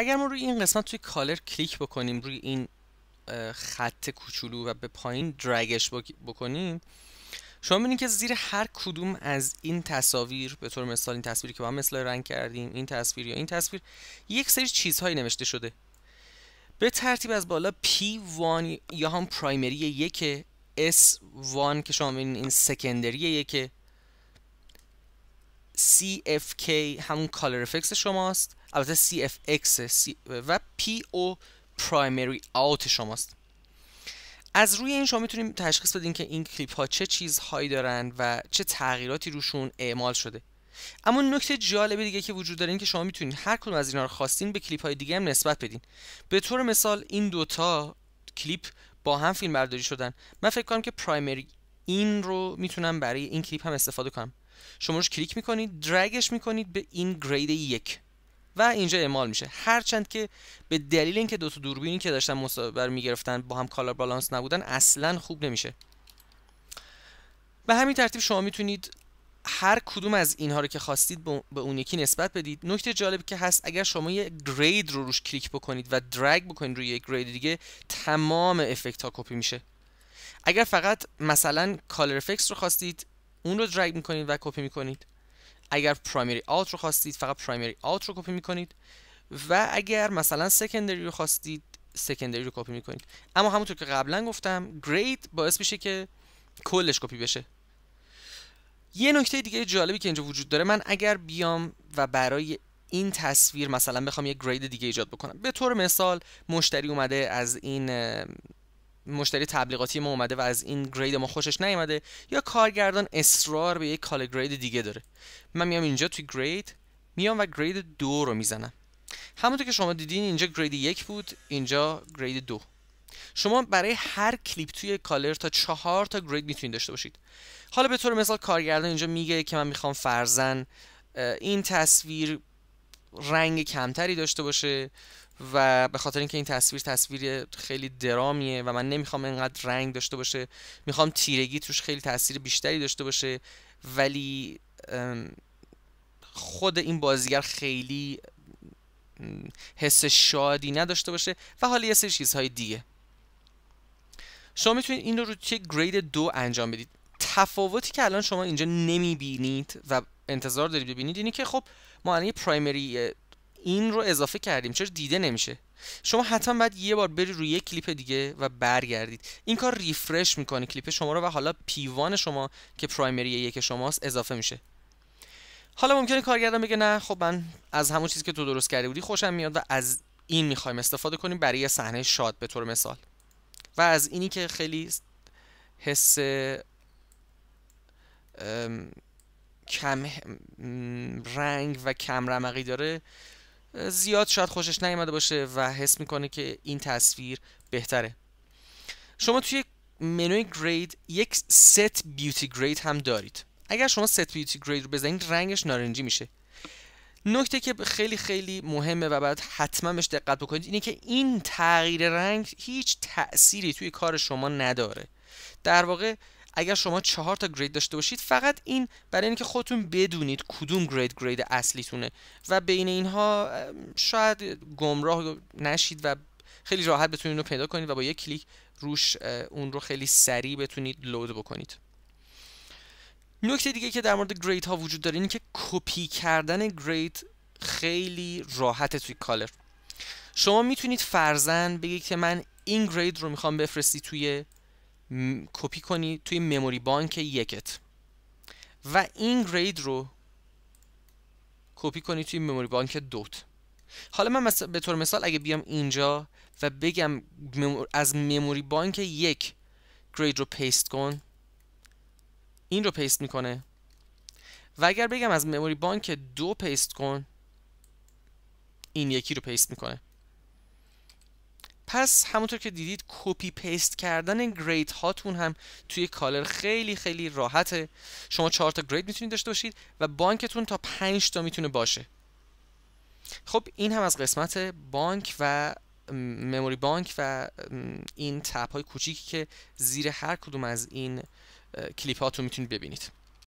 اگر ما روی این قسمت توی کالر کلیک بکنیم روی این خط کوچولو و به پایین درگش بکنیم شما ببینید که زیر هر کدوم از این تصاویر به طور مثال این تصویری که با هم مثل رنگ کردیم این تصویر یا این تصویر یک سری چیزهایی نوشته شده به ترتیب از بالا P1 یا هم پرایمری یک S1 که شما ببینید این سکندری یکه CFK همون کالر افکس شماست البته CFX و PO پرایمری آوت شماست از روی این شما میتونیم تشخیص بدین که این کلیپ ها چه چیزهایی دارن و چه تغییراتی روشون اعمال شده اما نکته جالب دیگه که وجود داره این که شما میتونید هر کدوم از اینا رو خواستین به کلیپ های دیگه هم نسبت بدین به طور مثال این دوتا کلیپ با هم فیلم برداری شدن من فکر کنم که پرایمری این رو میتونم برای این کلیپ هم استفاده کنم شما روش کلیک میکنید درگش میکنید به این گرید یک و اینجا اعمال میشه هرچند که به دلیل اینکه دو تا دوربینی که داشتن مصاحبه میگرفتن با هم کالر بالانس نبودن اصلا خوب نمیشه به همین ترتیب شما میتونید هر کدوم از اینها رو که خواستید به اون یکی نسبت بدید نکته جالبی که هست اگر شما یه گرید رو روش کلیک بکنید و درگ بکنید روی یک گرید دیگه تمام افکت ها کپی میشه اگر فقط مثلا کالر افکس رو خواستید اون رو درگ میکنید و کپی میکنید اگر پرایمری آلت رو خواستید فقط پرایمری آلت رو کپی میکنید و اگر مثلا سکندری رو خواستید سکندری رو کپی میکنید اما همونطور که قبلا گفتم گرید باعث میشه که کلش کپی بشه یه نکته دیگه جالبی که اینجا وجود داره من اگر بیام و برای این تصویر مثلا بخوام یه گرید دیگه ایجاد بکنم به طور مثال مشتری اومده از این مشتری تبلیغاتی ما اومده و از این گرید ما خوشش نیومده یا کارگردان اصرار به یک کال گرید دیگه داره من میام اینجا توی گرید میام و گرید دو رو میزنم همونطور که شما دیدین اینجا گرید یک بود اینجا گرید دو شما برای هر کلیپ توی کالر تا چهار تا گرید میتونید داشته باشید حالا به طور مثال کارگردان اینجا میگه که من میخوام فرزن این تصویر رنگ کمتری داشته باشه و به خاطر اینکه این تصویر تصویر خیلی درامیه و من نمیخوام اینقدر رنگ داشته باشه میخوام تیرگی توش خیلی تاثیر بیشتری داشته باشه ولی خود این بازیگر خیلی حس شادی نداشته باشه و حالا یه سری چیزهای دیگه شما میتونید این رو رو توی گرید دو انجام بدید تفاوتی که الان شما اینجا نمیبینید و انتظار دارید ببینید اینه که خب ما الان یه پرایمری این رو اضافه کردیم چرا دیده نمیشه شما حتما باید یه بار بری روی یه کلیپ دیگه و برگردید این کار ریفرش میکنه کلیپ شما رو و حالا پیوان شما که پرایمری یک شماست اضافه میشه حالا ممکنه کارگردان بگه نه خب من از همون چیزی که تو درست کرده بودی خوشم میاد و از این میخوایم استفاده کنیم برای صحنه شاد به طور مثال و از اینی که خیلی حس کم رنگ و کم رمقی داره زیاد شاید خوشش نیامده باشه و حس میکنه که این تصویر بهتره شما توی منوی گرید یک ست بیوتی گرید هم دارید اگر شما ست بیوتی گرید رو بزنید رنگش نارنجی میشه نکته که خیلی خیلی مهمه و بعد حتما بهش دقت بکنید اینه که این تغییر رنگ هیچ تأثیری توی کار شما نداره در واقع اگر شما چهار تا گرید داشته باشید فقط این برای اینکه خودتون بدونید کدوم گرید گرید اصلیتونه و بین اینها شاید گمراه نشید و خیلی راحت بتونید رو پیدا کنید و با یک کلیک روش اون رو خیلی سریع بتونید لود بکنید نکته دیگه که در مورد گرید ها وجود داره اینه که کپی کردن گرید خیلی راحته توی کالر شما میتونید فرزن بگید که من این گرید رو میخوام بفرستی توی کپی کنی توی مموری بانک یکت و این گرید رو کپی کنی توی مموری بانک دوت حالا من مثلا به طور مثال اگه بیام اینجا و بگم از مموری بانک یک گرید رو پیست کن این رو پیست میکنه و اگر بگم از مموری بانک دو پیست کن این یکی رو پیست میکنه پس همونطور که دیدید کپی پیست کردن گرید هاتون هم توی کالر خیلی خیلی راحته شما چهار تا گرید میتونید داشته باشید و بانکتون تا پنج تا میتونه باشه خب این هم از قسمت بانک و مموری بانک و این تپ های کوچیکی که زیر هر کدوم از این کلیپ هاتون میتونید ببینید